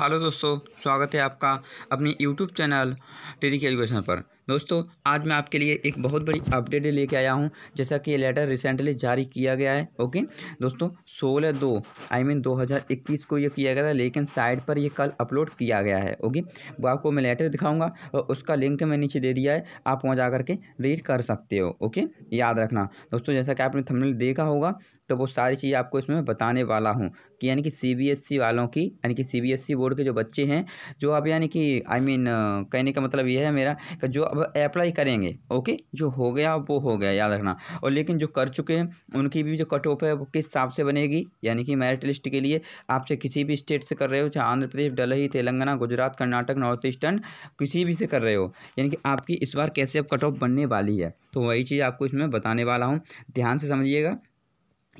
Hello दोस्तों स्वागत है आपका अपनी यूट्यूब चैनल टेरिक एजुकेशन पर दोस्तों आज मैं आपके लिए एक बहुत बड़ी अपडेट लेके आया हूं जैसा कि ये लेटर रिसेंटली जारी किया गया है ओके दोस्तों सोलह दो आई मीन मीन हज़ार 2021 को ये किया गया था लेकिन साइट पर ये कल अपलोड किया गया है ओके वो आपको मैं लेटर दिखाऊंगा और उसका लिंक मैं नीचे दे दिया है आप वहाँ जा करके रीड कर सकते हो ओके याद रखना दोस्तों जैसा कि आपने थमनल देखा होगा तो वो सारी चीज़ आपको इसमें बताने वाला हूँ कि यानी कि सीबीएसई e वालों की यानी कि सीबीएसई e बोर्ड के जो बच्चे हैं जो अब यानी कि आई I मीन mean, कहने का मतलब यह है मेरा कि जो अब अप्लाई करेंगे ओके जो हो गया वो हो गया याद रखना और लेकिन जो कर चुके हैं उनकी भी जो कट ऑफ है वो किस हिसाब से बनेगी यानी कि मेरिट लिस्ट के लिए आपसे किसी भी स्टेट से कर रहे हो चाहे आंध्र प्रदेश डलही तेलंगाना गुजरात कर्नाटक नॉर्थ ईस्टर्न किसी भी से कर रहे हो यानी कि आपकी इस बार कैसे अब कट ऑफ बनने वाली है तो वही चीज़ आपको इसमें बताने वाला हूँ ध्यान से समझिएगा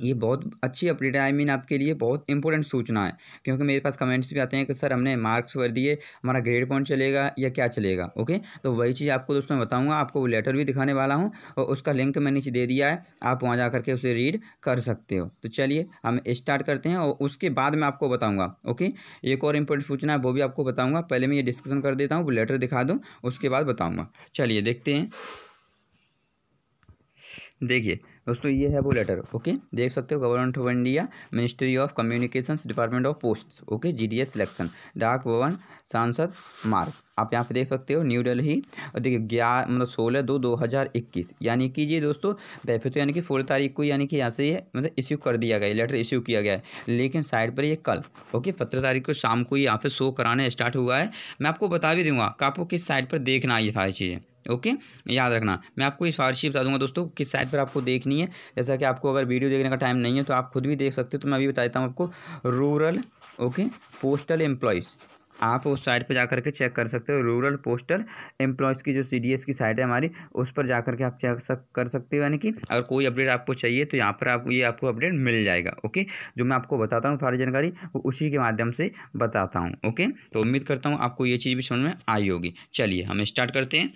ये बहुत अच्छी अपडेट है आई मीन आपके लिए बहुत इंपॉर्टेंट सूचना है क्योंकि मेरे पास कमेंट्स भी आते हैं कि सर हमने मार्क्स भर दिए हमारा ग्रेड पॉइंट चलेगा या क्या चलेगा ओके तो वही चीज़ आपको दोस्तों में बताऊँगा आपको वो लेटर भी दिखाने वाला हूँ और उसका लिंक मैंने नीचे दे दिया है आप वहाँ जा करके उसे रीड कर सकते हो तो चलिए हम स्टार्ट करते हैं और उसके बाद मैं आपको बताऊँगा ओके एक और इम्पोर्टेंट सूचना है वो भी आपको बताऊँगा पहले मैं ये डिस्कशन कर देता हूँ वो लेटर दिखा दूँ उसके बाद बताऊँगा चलिए देखते हैं देखिए दोस्तों ये है वो लेटर ओके देख सकते हो government of India ministry of communication department of post okay G D selection Dak Bhavan सांसद मार्ग आप यहाँ पे देख सकते हो न्यू दिल्ली और देखिए ग्यारह मतलब सोलह दो दो हज़ार इक्कीस यानी कि ये दोस्तों वैसे तो यानी कि सोलह तारीख को यानी कि यहाँ से ये मतलब इश्यू कर दिया गया लेटर इश्यू किया गया है लेकिन साइड पर ये कल ओके सत्रह तारीख को शाम को यहाँ पे शो कराना स्टार्ट हुआ है मैं आपको बता भी दूंगा कि आपको किस साइड पर देखना ये सारी चीज़ें ओके याद रखना मैं आपको इस फारशी बता दूंगा दोस्तों किस साइट पर आपको देखनी है जैसा कि आपको अगर वीडियो देखने का टाइम नहीं है तो आप खुद भी देख सकते हो तो मैं अभी बता देता हूँ आपको रूरल ओके पोस्टल एम्प्लॉयज़ आप उस साइट पर जाकर के चेक कर सकते हो रूरल पोस्टल एम्प्लॉयज़ की जो सी की साइट है हमारी उस पर जाकर के आप चेक सक, कर सकते हो यानी कि अगर कोई अपडेट आपको चाहिए तो यहाँ पर आप ये आपको अपडेट मिल जाएगा ओके जो मैं आपको बताता हूँ सारी जानकारी वो उसी के माध्यम से बताता हूँ ओके तो उम्मीद करता हूँ आपको ये चीज़ भी समझ में आई होगी चलिए हम स्टार्ट करते हैं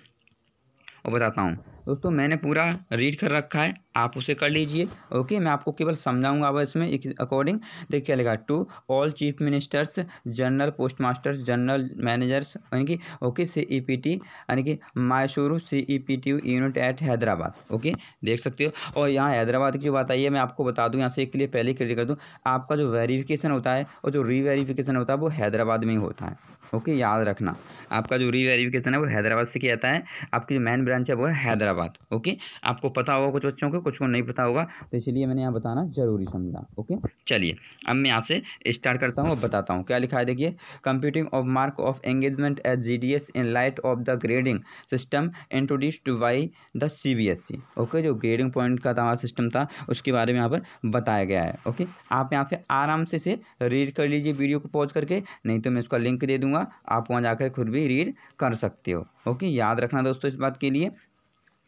obrigadão. दोस्तों मैंने पूरा रीड कर रखा है आप उसे कर लीजिए ओके मैं आपको केवल समझाऊंगा अब इसमें अकॉर्डिंग देखिए लगा to all chief ministers general post masters general managers यानी कि okay C E P T यानी कि Mysuru C E P T unit at Hyderabad okay देख सकते हो और यहाँ हैदराबाद की जो बात आई है मैं आपको बता दूँ यहाँ से एक लिए पहले क्लियर कर दूँ आपका जो वेरीफिकेशन होता है और जो रीवेरीफिकेशन होता है वो हैदराबाद में ही होता है ओके याद रखना आपका जो रीवेरीफिकेशन है वो हैदराबाद से किया जाता है आपकी जो मेन ब्रांच है वो हैदराबाद बात ओके आपको पता होगा कुछ बच्चों को कुछ को नहीं पता होगा तो इसलिए मैंने यहाँ बताना जरूरी समझा ओके चलिए अब मैं यहाँ से स्टार्ट करता हूँ और बताता हूँ क्या लिखा है देखिए computing of mark of engagement at G in light of the grading system introduce to by the C okay जो ग्रेडिंग पॉइंट का था सिस्टम था उसके बारे में यहाँ पर बताया गया है ओके आप यहाँ से आराम से इसे रीड कर लीजिए वीडियो को पॉज करके नहीं तो मैं उसका लिंक दे दूंगा आप वहाँ जाकर खुद भी रीड कर सकते हो ओके याद रखना दोस्तों इस बात के लिए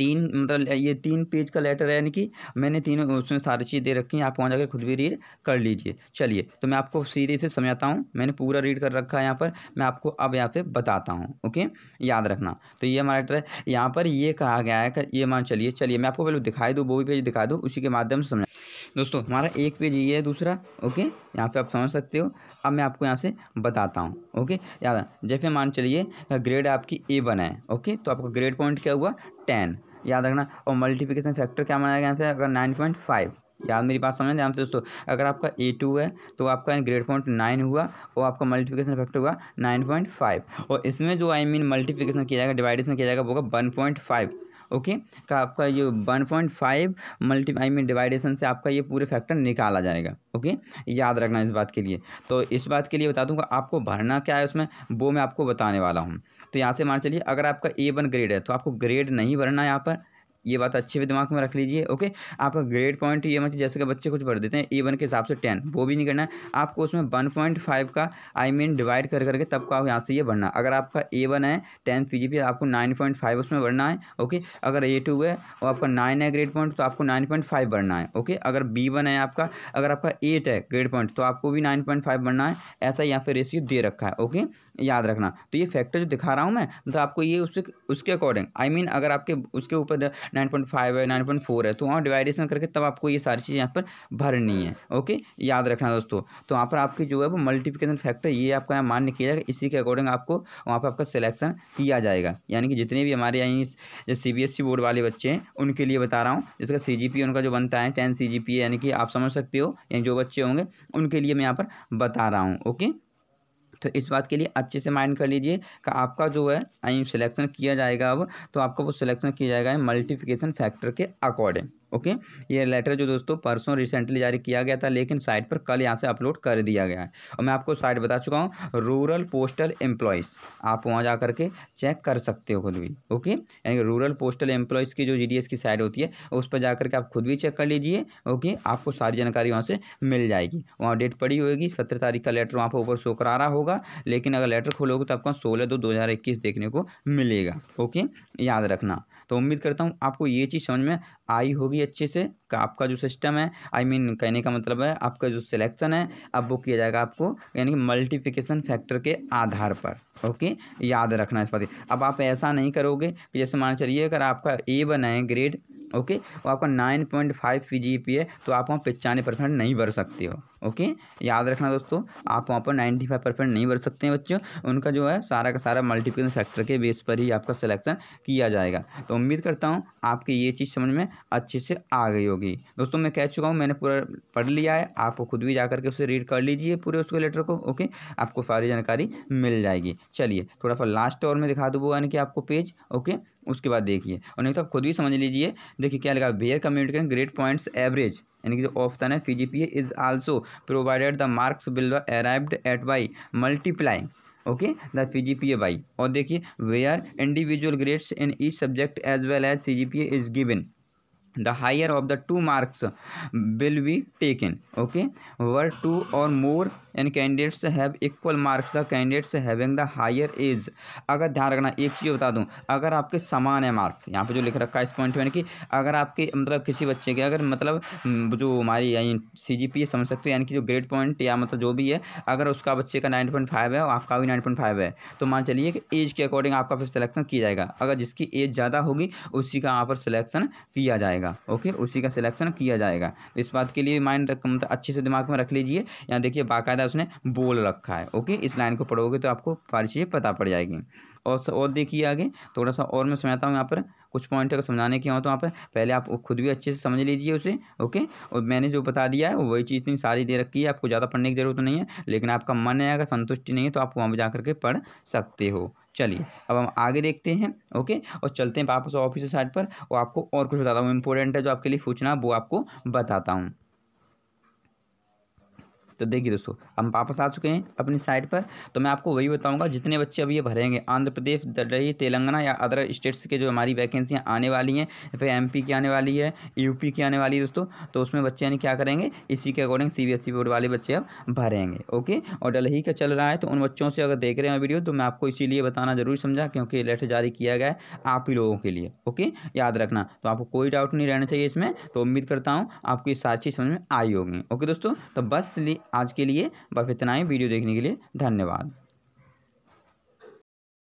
तीन मतलब ये तीन पेज का लेटर है यानी कि मैंने तीनों उसमें सारी चीज़ दे रखी है आप वहाँ जाकर खुद भी रीड कर लीजिए चलिए तो मैं आपको सीधे से समझाता हूँ मैंने पूरा रीड कर रखा है यहाँ पर मैं आपको अब यहाँ से बताता हूँ ओके याद रखना तो ये हमारा लेटर है यहाँ पर ये कहा गया है ये मान चलिए चलिए मैं आपको पहले दिखाई दूँ वो भी पेज दिखा दूँ उसी के माध्यम से समझा दोस्तों हमारा एक पेज ये है दूसरा ओके यहाँ पर आप समझ सकते हो अब मैं आपको यहाँ से बताता हूँ ओके याद जैसे मान चलिए ग्रेड आपकी ए वन है ओके तो आपका ग्रेड पॉइंट क्या हुआ टेन याद रखना और मल्टीप्लिकेशन फैक्टर क्या माना गया यहाँ अगर नाइन पॉइंट फाइव याद मेरी बात समझ ध्यान से दोस्तों अगर आपका ए टू है तो आपका ग्रेड पॉइंट नाइन हुआ और आपका मल्टीप्लिकेशन फैक्टर हुआ नाइन पॉइंट फाइव और इसमें जो आई मीन मल्टीप्लिकेशन किया जाएगा डिवाइडेशन किया जाएगा वो होगा वन पॉइंट फाइव ओके का आपका ये one point five multi I mean डिवाइडेशन से आपका ये पूरे फैक्टर निकाला जाएगा ओके याद रखना इस बात के लिए तो इस बात के लिए बता दूंगा आपको भरना क्या है उसमें वो मैं आपको बताने वाला हूँ तो यहाँ से मान चलिए अगर आपका ए वन ग्रेड है तो आपको ग्रेड नहीं भरना है यहाँ पर ये बात अच्छे भी दिमाग में रख लीजिए ओके आपका ग्रेड पॉइंट ये मतलब जैसे कि बच्चे कुछ भर देते हैं ए वन के हिसाब से टेन वो भी नहीं करना है आपको उसमें वन पॉइंट फाइव का आई मीन डिवाइड कर करके तब का यहाँ से ये बढ़ना अगर आपका ए वन है टेन पी जी पी आपको नाइन पॉइंट फाइव उसमें बढ़ना है ओके अगर ए टू है और आपका नाइन है ग्रेड पॉइंट तो आपको नाइन पॉइंट फाइव बढ़ना है ओके अगर बी वन है आपका अगर आपका एट है ग्रेड पॉइंट तो आपको भी नाइन पॉइंट फाइव बढ़ना है ऐसा यहाँ पे रेशियो दे रखा है ओके याद रखना तो ये फैक्टर जो दिखा रहा हूँ मैं मतलब आपको ये उसके उसके अकॉर्डिंग आई मीन अगर आपके उसके ऊपर नाइन पॉइंट फाइव है नाइन पॉइंट फोर है तो वहाँ डिवाइडेशन करके तब आपको ये सारी चीज़ यहाँ पर भरनी है ओके याद रखना दोस्तों तो वहाँ पर आपकी जो है वो मल्टीप्लिकेशन फैक्टर ये आपका यहाँ मान्य किया जाएगा इसी के अकॉर्डिंग आपको वहाँ पर आपका सिलेक्शन किया जाएगा यानी कि जितने भी हमारे यहाँ जो C B S E board वाले बच्चे हैं उनके लिए बता रहा हूँ जिसका सी जी पी उनका जो बनता है टेन सी जी पी यानी कि आप समझ सकते हो यानी जो बच्चे होंगे उनके लिए मैं यहाँ पर बता रहा हूँ ओके तो इस बात के लिए अच्छे से माइंड कर लीजिए कि आपका जो है आई सिलेक्शन किया जाएगा अब तो आपका वो सिलेक्शन किया जाएगा मल्टीफिकेशन फैक्टर के अकॉर्डिंग ओके ये लेटर जो दोस्तों परसों रिसेंटली जारी किया गया था लेकिन साइट पर कल यहाँ से अपलोड कर दिया गया है और मैं आपको साइट बता चुका हूँ रूरल पोस्टल एम्प्लॉयज़ आप वहाँ जा करके चेक कर सकते हो खुद भी ओके यानी रूरल पोस्टल एम्प्लॉयज़ की जो जी की साइट होती है उस पर जा करके आप खुद भी चेक कर लीजिए ओके आपको सारी जानकारी वहाँ से मिल जाएगी वहाँ डेट पड़ी होगी सत्रह तारीख का लेटर वहाँ पर ऊपर शो करा रहा होगा लेकिन अगर लेटर खोलोगे तो आपको सोलह दो दो देखने को मिलेगा ओके याद रखना तो उम्मीद करता हूँ आपको ये चीज़ समझ में आई होगी अच्छे से का आपका जो सिस्टम है आई I मीन mean, कहने का मतलब है आपका जो सिलेक्शन है अब वो किया जाएगा आपको यानी कि मल्टीप्लिकेशन फैक्टर के आधार पर ओके याद रखना इस पते अब आप ऐसा नहीं करोगे कि जैसे मान चलिए अगर आपका ए बनाए ग्रेड ओके और आपका नाइन पॉइंट फाइव फी जी पी है तो आप वहाँ पचानवे परसेंट नहीं भर सकते हो ओके याद रखना दोस्तों आप वहाँ पर नाइन्टी फाइव परसेंट नहीं भर सकते हैं बच्चों उनका जो है सारा का सारा मल्टीपल फैक्टर के बेस पर ही आपका सिलेक्शन किया जाएगा तो उम्मीद करता हूँ आपकी ये चीज़ समझ में अच्छे से आ गई होगी दोस्तों मैं कह चुका हूँ मैंने पूरा पढ़ लिया है आपको खुद भी जा करके उसे रीड कर लीजिए पूरे उसके लेटर को ओके आपको सारी जानकारी मिल जाएगी चलिए थोड़ा सा लास्ट और मैं दिखा दूँ यानी कि आपको पेज ओके उसके बाद देखिए और नहीं तो आप खुद भी समझ लीजिए देखिए क्या लगा where communication great points average यानी कि जो ऑप्शन है C is also provided the marks will arrived at by multiplying okay the C G P A by और देखिए where individual grades in each subject as well as C G P A is the higher of the two marks will be taken okay where two or more an candidates have equal marks the candidates having the higher as अगर ध्यान रखना एक चीज़ बता दूँ अगर आपके समान है मार्क्स यहाँ पर जो लिख रखा है इस पॉइंट मैंने कि अगर आपके मतलब किसी बच्चे के अगर मतलब हम्म, जो हमारी यानी सी जी पी समझ सकते हो यानी कि जो ग्रेड पॉइंट या मतलब जो भी है अगर उसका बच्चे का नाइन पॉइंट फाइव है और आपका भी नाइन पॉइंट फाइव है तो मान चलिए कि एज के अकॉर्डिंग आपका फिर सिलेक्शन किया जाएगा अगर जिसकी एज ज़्यादा होगी उसी का यहाँ पर सिलेक्शन किया जाएगा जाएगा ओके उसी का सिलेक्शन किया जाएगा इस बात के लिए माइंड रख मतलब अच्छे से दिमाग में रख लीजिए यहाँ देखिए बाकायदा उसने बोल रखा है ओके इस लाइन को पढ़ोगे तो आपको सारी चीज़ें पता पड़ जाएगी और और देखिए आगे थोड़ा सा और मैं समझाता हूँ यहाँ पर कुछ पॉइंट अगर समझाने के हों तो यहाँ पर पहले आप खुद भी अच्छे से समझ लीजिए उसे ओके और मैंने जो बता दिया है वही चीज़ इतनी सारी दे रखी है आपको ज़्यादा पढ़ने की जरूरत नहीं है लेकिन आपका मन है अगर संतुष्टि नहीं है तो आप वहाँ पर जा करके पढ़ सकते हो चलिए अब हम आगे देखते हैं ओके और चलते हैं वापस ऑफिस साइड पर और आपको और कुछ बताता हूँ इंपॉर्टेंट है जो आपके लिए पूछना वो आपको बताता हूँ तो देखिए दोस्तों हम वापस आ चुके हैं अपनी साइट पर तो मैं आपको वही बताऊँगा जितने बच्चे अब ये भरेंगे आंध्र प्रदेश रही तेलंगाना या अदर स्टेट्स के जो हमारी वैकेंसियाँ आने वाली हैं फिर एम की आने वाली है यू की आने वाली है दोस्तों तो उसमें बच्चे यानी क्या करेंगे इसी के अकॉर्डिंग सी बी बोर्ड वाले बच्चे अब भरेंगे ओके और डलही का चल रहा है तो उन बच्चों से अगर देख रहे हैं वीडियो तो मैं आपको इसीलिए बताना जरूर समझा क्योंकि लेटर जारी किया गया है आप ही लोगों के लिए ओके याद रखना तो आपको कोई डाउट नहीं रहना चाहिए इसमें तो उम्मीद करता हूँ आपको ये सारी चीज़ समझ में आई होगी ओके दोस्तों तो बस लिए आज के लिए बस इतना ही वीडियो देखने के लिए धन्यवाद